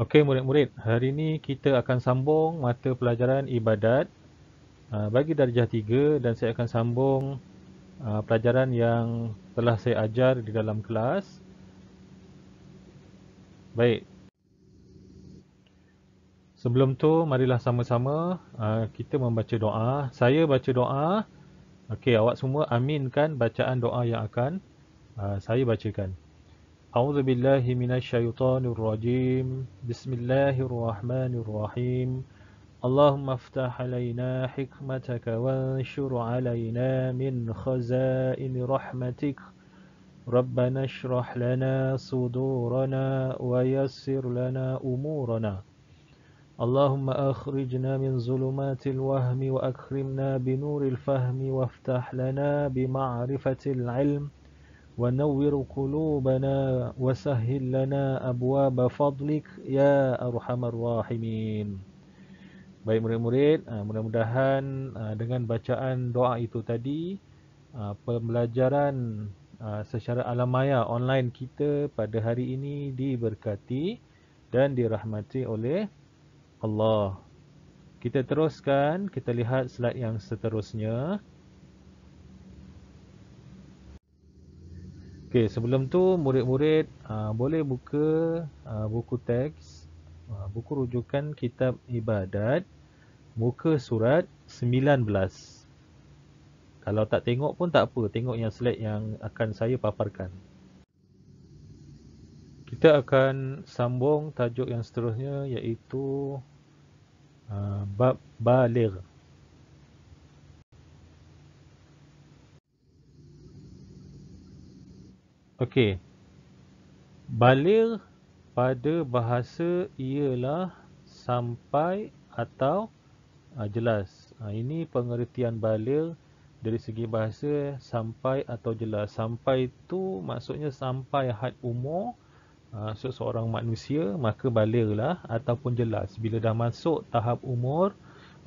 Okey murid-murid, hari ini kita akan sambung mata pelajaran ibadat uh, bagi darjah 3 dan saya akan sambung uh, pelajaran yang telah saya ajar di dalam kelas. Baik. Sebelum tu marilah sama-sama uh, kita membaca doa. Saya baca doa. Okey, awak semua aminkan bacaan doa yang akan saya bacakan. أعوذ بالله من الشيطان الرجيم بسم الله الرحمن الرحيم اللهم افتح علينا حكمتك وانشر علينا من خزائن رحمتك ربنا اشرح لنا صدورنا ويسر لنا أمورنا اللهم أخرجنا من ظلمات الوهم وأكرمنا بنور الفهم وافتح لنا بمعرفة العلم ونور قلوبنا وسهل لنا أبواب فضلك يا أرحم الراحمين Baik murid-murid, ah, mudah-mudahan ah, dengan bacaan doa itu tadi, ah, pembelajaran secara alam maya online kita pada hari ini diberkati dan dirahmati oleh Allah. Kita teruskan, kita lihat slide yang seterusnya. Okey, sebelum tu murid-murid uh, boleh buka uh, buku teks uh, buku rujukan kitab ibadat muka surat 19. Kalau tak tengok pun tak apa, tengok yang slide yang akan saya paparkan. Kita akan sambung tajuk yang seterusnya iaitu uh, bab baligh. Okey. Balir pada bahasa ialah sampai atau uh, jelas. Uh, ini pengertian balir dari segi bahasa sampai atau jelas. Sampai itu maksudnya sampai had umur uh, seseorang manusia maka balirlah ataupun jelas. Bila dah masuk tahap umur,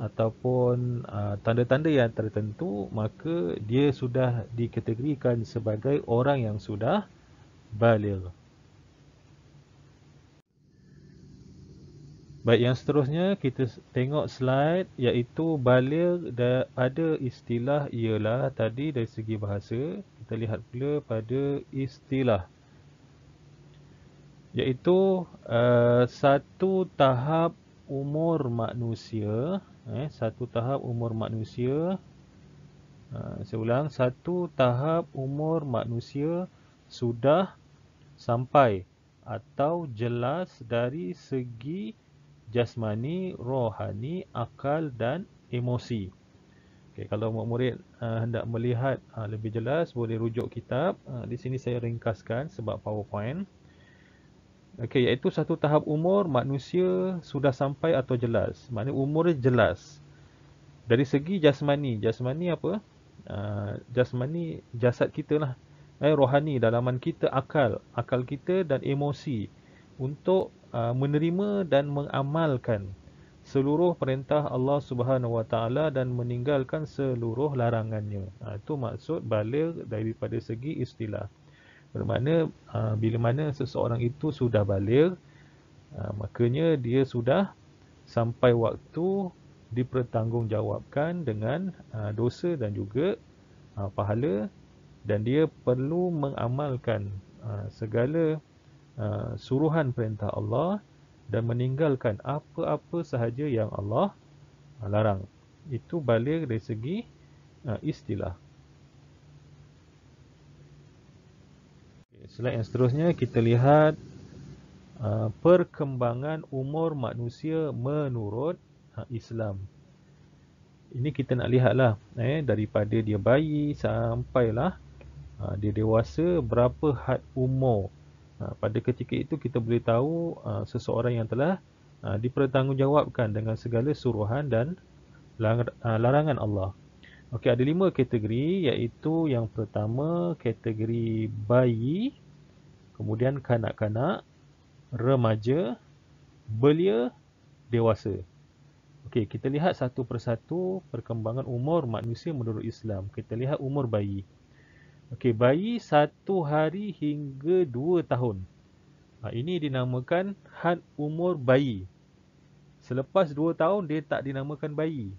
ataupun uh, tanda-tanda uh, yang tertentu maka dia sudah dikategorikan sebagai orang yang sudah baligh. Baik yang seterusnya kita tengok slide iaitu baligh pada istilah ialah tadi dari segi bahasa kita lihat pula pada istilah iaitu uh, satu tahap umur manusia eh, satu tahap umur manusia ha, saya ulang satu tahap umur manusia sudah sampai atau jelas dari segi jasmani, rohani, akal dan emosi. Okay, kalau murid-murid uh, ah, hendak melihat uh, lebih jelas boleh rujuk kitab. Uh, di sini saya ringkaskan sebab PowerPoint. Okey, iaitu satu tahap umur manusia sudah sampai atau jelas. Maknanya umur dia jelas. Dari segi jasmani. Jasmani apa? Uh, jasmani jasad kita lah. Eh, rohani, dalaman kita, akal. Akal kita dan emosi. Untuk uh, menerima dan mengamalkan seluruh perintah Allah Subhanahu Wa Taala dan meninggalkan seluruh larangannya. Uh, itu maksud balik daripada segi istilah. Bermakna uh, bila mana seseorang itu sudah balik, uh, makanya dia sudah sampai waktu dipertanggungjawabkan dengan uh, dosa dan juga uh, pahala dan dia perlu mengamalkan uh, segala uh, suruhan perintah Allah dan meninggalkan apa-apa sahaja yang Allah uh, larang. Itu balik dari segi uh, istilah. slide yang seterusnya kita lihat uh, perkembangan umur manusia menurut uh, Islam. Ini kita nak lihatlah eh daripada dia bayi sampailah uh, dia dewasa berapa had umur. Uh, pada ketika itu kita boleh tahu uh, seseorang yang telah uh, dipertanggungjawabkan dengan segala suruhan dan uh, larangan Allah. Okey, ada lima kategori iaitu yang pertama kategori bayi, kemudian kanak-kanak, remaja, belia, dewasa. Okey, kita lihat satu persatu perkembangan umur manusia menurut Islam. Kita lihat umur bayi. Okey, bayi satu hari hingga dua tahun. Ha, ini dinamakan had umur bayi. Selepas dua tahun, dia tak dinamakan bayi.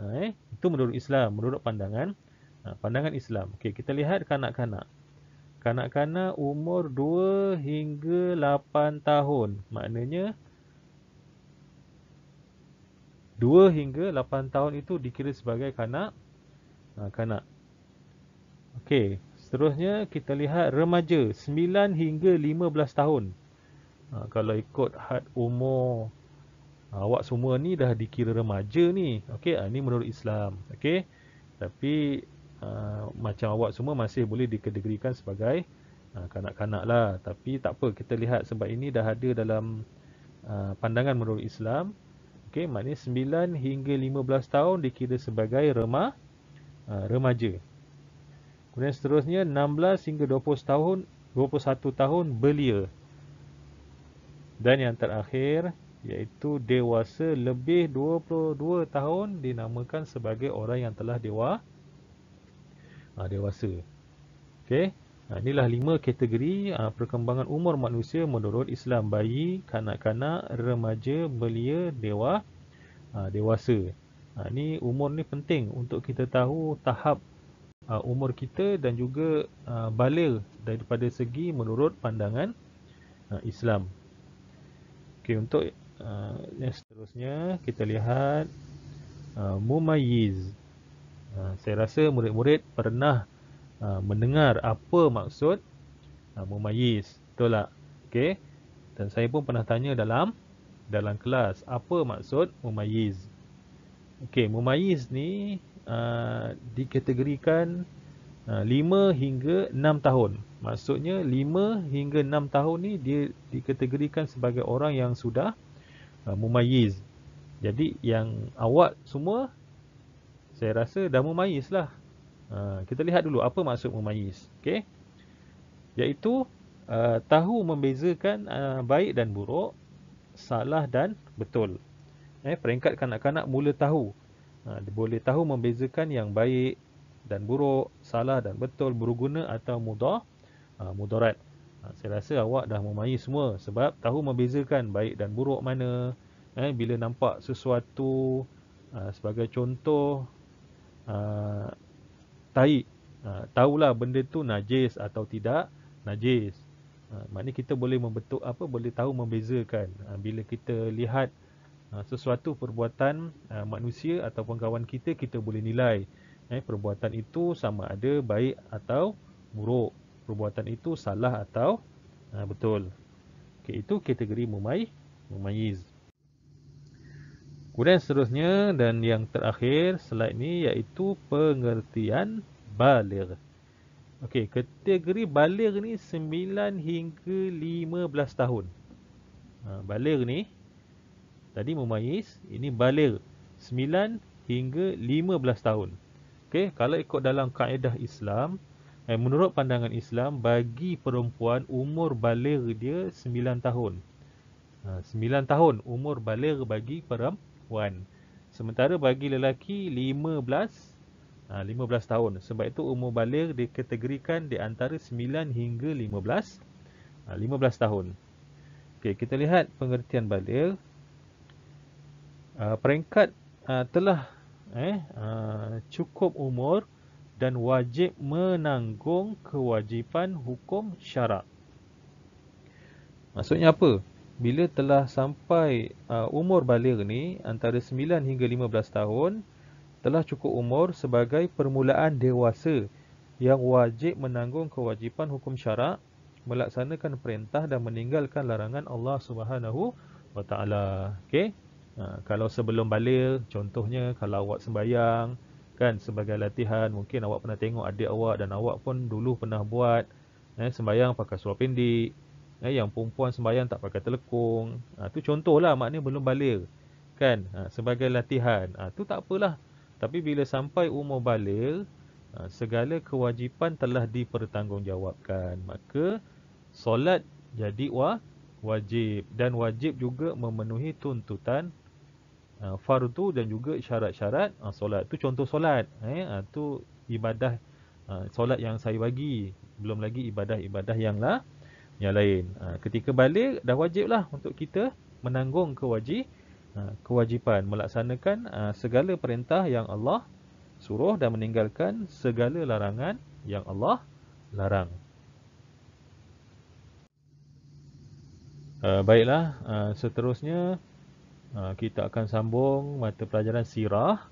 Ha, eh? Itu menurut Islam, menurut pandangan ha, pandangan Islam. Okay, kita lihat kanak-kanak. Kanak-kanak umur 2 hingga 8 tahun. Maknanya 2 hingga 8 tahun itu dikira sebagai kanak ha, kanak. Okey, seterusnya kita lihat remaja 9 hingga 15 tahun. Ha, kalau ikut had umur Ah, awak semua ni dah dikira remaja ni okey ha, ni menurut Islam okey tapi ha, macam awak semua masih boleh dikategorikan sebagai ha, kanak-kanak lah tapi tak apa kita lihat sebab ini dah ada dalam ha, pandangan menurut Islam okey maknanya 9 hingga 15 tahun dikira sebagai rema, ha, remaja kemudian seterusnya 16 hingga 20 tahun 21 tahun belia dan yang terakhir iaitu dewasa lebih 22 tahun dinamakan sebagai orang yang telah dewa ha, dewasa okey ha, inilah lima kategori ha, perkembangan umur manusia menurut Islam bayi kanak-kanak remaja belia dewa ha, dewasa ha, ni umur ni penting untuk kita tahu tahap ha, umur kita dan juga ha, balil daripada segi menurut pandangan ha, Islam Okay, untuk uh, seterusnya kita lihat uh, ah, mumayiz. Uh, ah, saya rasa murid-murid pernah uh, mendengar apa maksud uh, mumayiz. Betul tak? Okey. Dan saya pun pernah tanya dalam dalam kelas apa maksud mumayiz. Okey, mumayiz ni uh, dikategorikan uh, hingga enam tahun. Maksudnya lima hingga enam tahun ni dia dikategorikan sebagai orang yang sudah Uh, mumayiz. Jadi yang awak semua saya rasa dah mumayiz lah. Uh, kita lihat dulu apa maksud mumayiz. Okay. Iaitu uh, tahu membezakan uh, baik dan buruk, salah dan betul. Eh, peringkat kanak-kanak mula tahu. Uh, boleh tahu membezakan yang baik dan buruk, salah dan betul, berguna atau mudah, uh, mudarat. Ha, saya rasa awak dah memahami semua sebab tahu membezakan baik dan buruk mana eh bila nampak sesuatu ha, sebagai contoh ha, tahi tahulah benda tu najis atau tidak najis maknanya kita boleh membentuk apa boleh tahu membezakan bila kita lihat sesuatu perbuatan manusia atau kawan kita kita boleh nilai eh perbuatan itu sama ada baik atau buruk perbuatan itu salah atau uh, betul. Okay, itu kategori mumai, mumayiz. Kemudian seterusnya dan yang terakhir slide ni iaitu pengertian balir. Okey, kategori balir ni 9 hingga 15 tahun. Ha, baligh ni tadi mumayiz, ini balir 9 hingga 15 tahun. Okey, kalau ikut dalam kaedah Islam, Eh, menurut pandangan Islam, bagi perempuan umur baler dia 9 tahun. Ha, 9 tahun umur baler bagi perempuan. Sementara bagi lelaki 15 ha, 15 tahun. Sebab itu umur baler dikategorikan di antara 9 hingga 15 ha, 15 tahun. Okay, kita lihat pengertian baler. Ha, peringkat ha, telah eh ha, cukup umur dan wajib menanggung kewajipan hukum syarak. Maksudnya apa? Bila telah sampai uh, umur balik ni antara 9 hingga 15 tahun, telah cukup umur sebagai permulaan dewasa yang wajib menanggung kewajipan hukum syarak, melaksanakan perintah dan meninggalkan larangan Allah Subhanahu wa taala. Okey. Uh, kalau sebelum balik, contohnya kalau awak sembayang kan sebagai latihan mungkin awak pernah tengok adik awak dan awak pun dulu pernah buat eh, sembahyang pakai seluar pendek eh, yang perempuan sembahyang tak pakai telekung ha, tu contohlah maknanya belum balik kan ha, sebagai latihan ha, tu tak apalah tapi bila sampai umur balik ha, segala kewajipan telah dipertanggungjawabkan maka solat jadi wah wajib dan wajib juga memenuhi tuntutan uh, ah, fardu dan juga syarat-syarat uh, solat. itu contoh solat. Eh? Uh, tu ibadah uh, solat yang saya bagi. Belum lagi ibadah-ibadah yang, lah, yang lain. Uh, ketika balik, dah wajiblah untuk kita menanggung kewajib, uh, kewajipan. Melaksanakan uh, segala perintah yang Allah suruh dan meninggalkan segala larangan yang Allah larang. Uh, baiklah, uh, seterusnya Ah, kita akan sambung mata pelajaran sirah.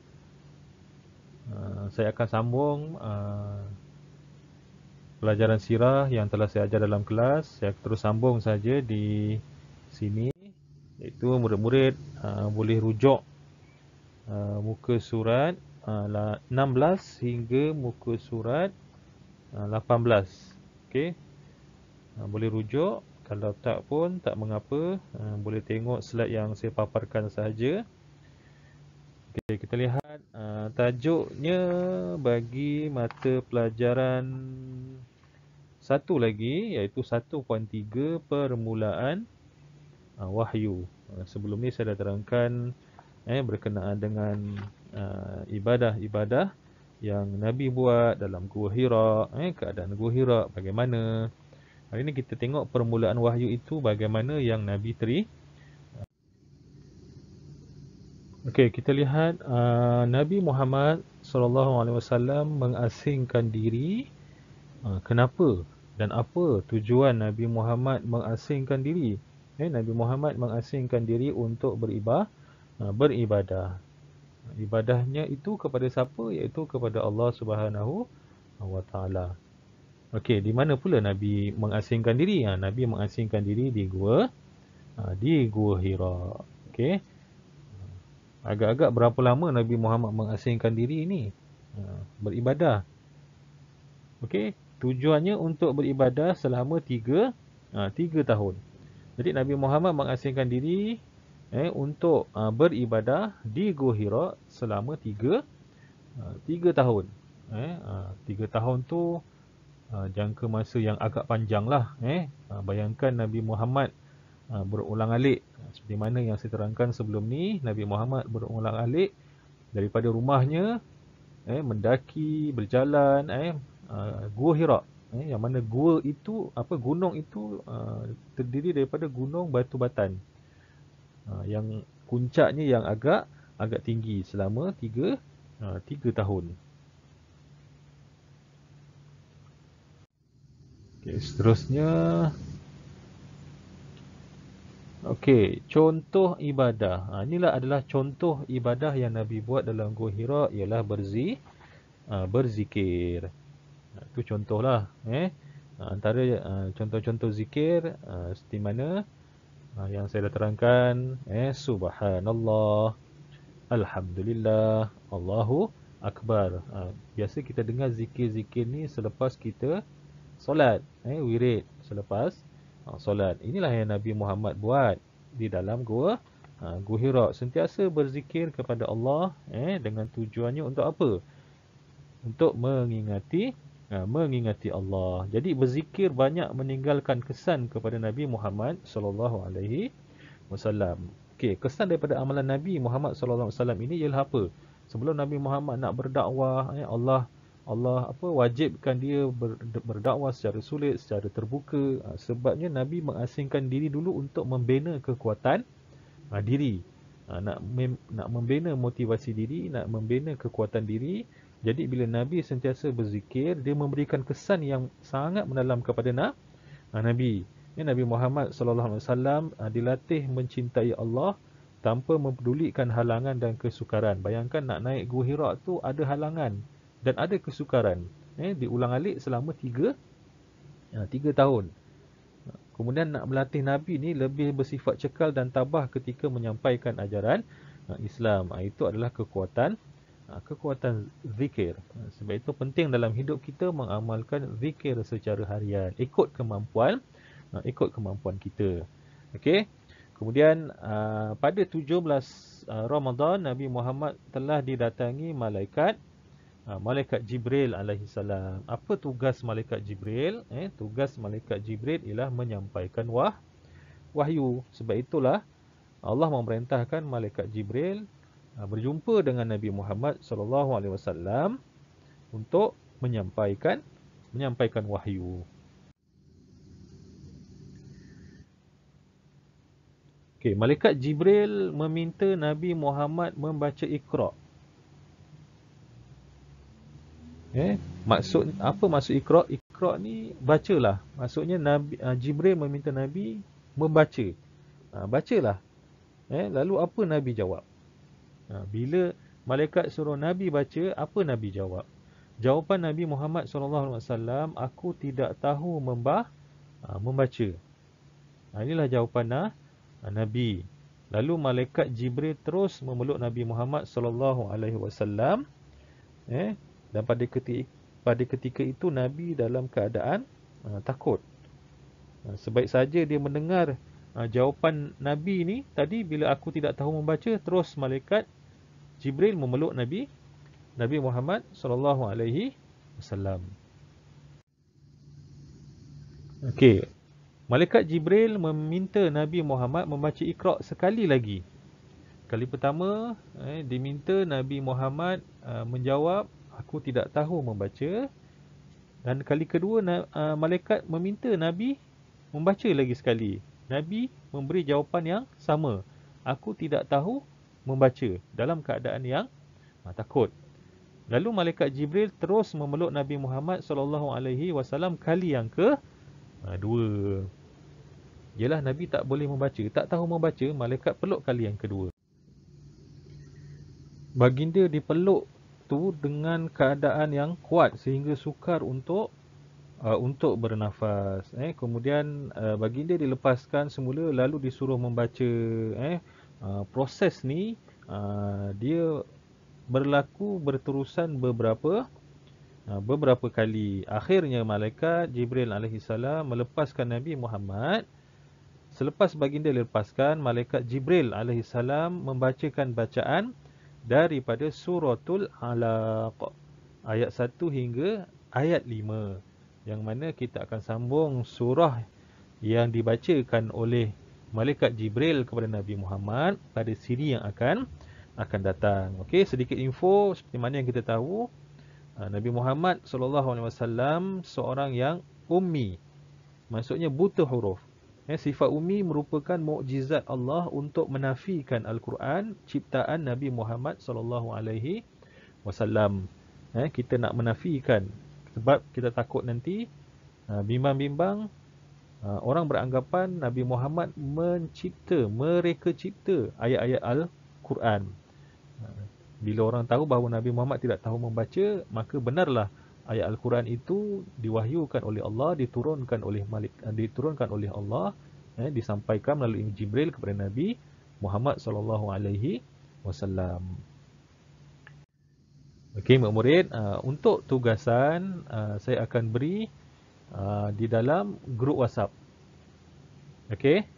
Ah, saya akan sambung ah, pelajaran sirah yang telah saya ajar dalam kelas. Saya terus sambung saja di sini. Iaitu murid-murid boleh rujuk muka surat 16 hingga muka surat 18. Okey. boleh rujuk kalau tak pun tak mengapa ha, Boleh tengok slide yang saya paparkan saja. okay, Kita lihat ha, tajuknya bagi mata pelajaran Satu lagi iaitu 1.3 permulaan ha, wahyu Sebelum ni saya dah terangkan eh, berkenaan dengan ibadah-ibadah yang Nabi buat dalam Gua Hira eh, keadaan Gua Hira bagaimana Hari ini kita tengok permulaan wahyu itu bagaimana yang Nabi tri Okey, kita lihat uh, Nabi Muhammad sallallahu alaihi wasallam mengasingkan diri. Uh, kenapa? Dan apa tujuan Nabi Muhammad mengasingkan diri? Eh, Nabi Muhammad mengasingkan diri untuk beribah, uh, beribadah. Ibadahnya itu kepada siapa? Iaitu kepada Allah Subhanahu wa taala. Okey, di mana pula Nabi mengasingkan diri? Ha, Nabi mengasingkan diri di gua ha, di gua Hira. Okey. Agak-agak berapa lama Nabi Muhammad mengasingkan diri ini? Ha, beribadah. Okey, tujuannya untuk beribadah selama 3 ha, 3 tahun. Jadi Nabi Muhammad mengasingkan diri eh untuk ha, beribadah di Gua Hira selama 3 ha, tahun. Eh ha, 3 tahun tu Uh, jangka masa yang agak panjang lah. Eh. Uh, bayangkan Nabi Muhammad uh, berulang-alik. Seperti mana yang saya terangkan sebelum ni, Nabi Muhammad berulang-alik daripada rumahnya, eh, mendaki, berjalan, eh, gua hirak. Eh, yang mana gua itu, apa gunung itu terdiri daripada gunung batu batan. Yang kuncaknya yang agak agak tinggi selama 3 3 tahun. Okay, seterusnya Okey, contoh ibadah. Ha, inilah adalah contoh ibadah yang Nabi buat dalam Gua Hira ialah berzi ha, berzikir. Ha, itu contohlah eh. Ha, antara ha, contoh-contoh ha, zikir ha, seperti mana ha, yang saya dah terangkan eh subhanallah, alhamdulillah, Allahu akbar. Ha, biasa kita dengar zikir-zikir ni selepas kita solat eh wirid selepas ha, solat inilah yang Nabi Muhammad buat di dalam gua ha, gua Hira sentiasa berzikir kepada Allah eh dengan tujuannya untuk apa untuk mengingati ha, mengingati Allah jadi berzikir banyak meninggalkan kesan kepada Nabi Muhammad sallallahu alaihi wasallam okey kesan daripada amalan Nabi Muhammad sallallahu alaihi wasallam ini ialah apa sebelum Nabi Muhammad nak berdakwah eh, Allah Allah apa wajibkan dia ber, berdakwah secara sulit, secara terbuka ha, sebabnya Nabi mengasingkan diri dulu untuk membina kekuatan ha, diri. Ha, nak mem, nak membina motivasi diri, nak membina kekuatan diri. Jadi bila Nabi sentiasa berzikir, dia memberikan kesan yang sangat mendalam kepada na, ha, Nabi. Ya, Nabi Muhammad sallallahu alaihi wasallam ha, dilatih mencintai Allah tanpa mempedulikan halangan dan kesukaran. Bayangkan nak naik Guhira tu ada halangan dan ada kesukaran eh diulang alik selama 3 ya, tahun kemudian nak melatih nabi ni lebih bersifat cekal dan tabah ketika menyampaikan ajaran ha, Islam ha, itu adalah kekuatan ha, kekuatan zikir sebab itu penting dalam hidup kita mengamalkan zikir secara harian ikut kemampuan ikut kemampuan kita okey kemudian pada 17 Ramadan Nabi Muhammad telah didatangi malaikat Ha, malaikat Jibril alaihi salam. Apa tugas malaikat Jibril? Eh, tugas malaikat Jibril ialah menyampaikan wah wahyu. Sebab itulah Allah memerintahkan malaikat Jibril ha, berjumpa dengan Nabi Muhammad sallallahu alaihi wasallam untuk menyampaikan menyampaikan wahyu. Okay, malaikat Jibril meminta Nabi Muhammad membaca Iqra. Eh, maksud apa maksud ikra? Ikra ni bacalah. Maksudnya Nabi uh, Jibril meminta Nabi membaca. Ha, bacalah. Eh, lalu apa Nabi jawab? Ha, bila malaikat suruh Nabi baca, apa Nabi jawab? Jawapan Nabi Muhammad sallallahu alaihi wasallam, aku tidak tahu membah ha, membaca. Ha, inilah jawapan nah, Nabi. Lalu malaikat Jibril terus memeluk Nabi Muhammad sallallahu alaihi wasallam. Eh, dan pada ketika pada ketika itu nabi dalam keadaan uh, takut uh, sebaik saja dia mendengar uh, jawapan nabi ini tadi bila aku tidak tahu membaca terus malaikat jibril memeluk nabi nabi Muhammad sallallahu alaihi wasallam okey malaikat jibril meminta nabi Muhammad membaca Iqra sekali lagi kali pertama eh, diminta nabi Muhammad uh, menjawab aku tidak tahu membaca dan kali kedua na malaikat meminta nabi membaca lagi sekali nabi memberi jawapan yang sama aku tidak tahu membaca dalam keadaan yang takut lalu malaikat jibril terus memeluk nabi Muhammad sallallahu alaihi wasallam kali yang ke dua ialah nabi tak boleh membaca tak tahu membaca malaikat peluk kali yang kedua baginda dipeluk itu dengan keadaan yang kuat sehingga sukar untuk uh, untuk bernafas eh kemudian uh, baginda dilepaskan semula lalu disuruh membaca eh uh, proses ni uh, dia berlaku berterusan beberapa uh, beberapa kali akhirnya malaikat Jibril alaihi melepaskan Nabi Muhammad selepas baginda dilepaskan malaikat Jibril alaihi membacakan bacaan daripada suratul alaq ayat 1 hingga ayat 5 yang mana kita akan sambung surah yang dibacakan oleh malaikat jibril kepada nabi Muhammad pada siri yang akan akan datang okey sedikit info seperti mana yang kita tahu ah, nabi Muhammad sallallahu alaihi wasallam seorang yang ummi maksudnya buta huruf Ya, sifat umi merupakan mukjizat Allah untuk menafikan Al-Quran ciptaan Nabi Muhammad sallallahu alaihi wasallam. Eh, kita nak menafikan sebab kita takut nanti eh, bimbang-bimbang orang beranggapan Nabi Muhammad mencipta, mereka cipta ayat-ayat Al-Quran. Bila orang tahu bahawa Nabi Muhammad tidak tahu membaca, maka benarlah ayat Al-Quran itu diwahyukan oleh Allah, diturunkan oleh Malik, eh, diturunkan oleh Allah, eh, disampaikan melalui Jibril kepada Nabi Muhammad sallallahu alaihi wasallam. Okey, murid, eh, untuk tugasan eh, saya akan beri di dalam grup WhatsApp. Okey.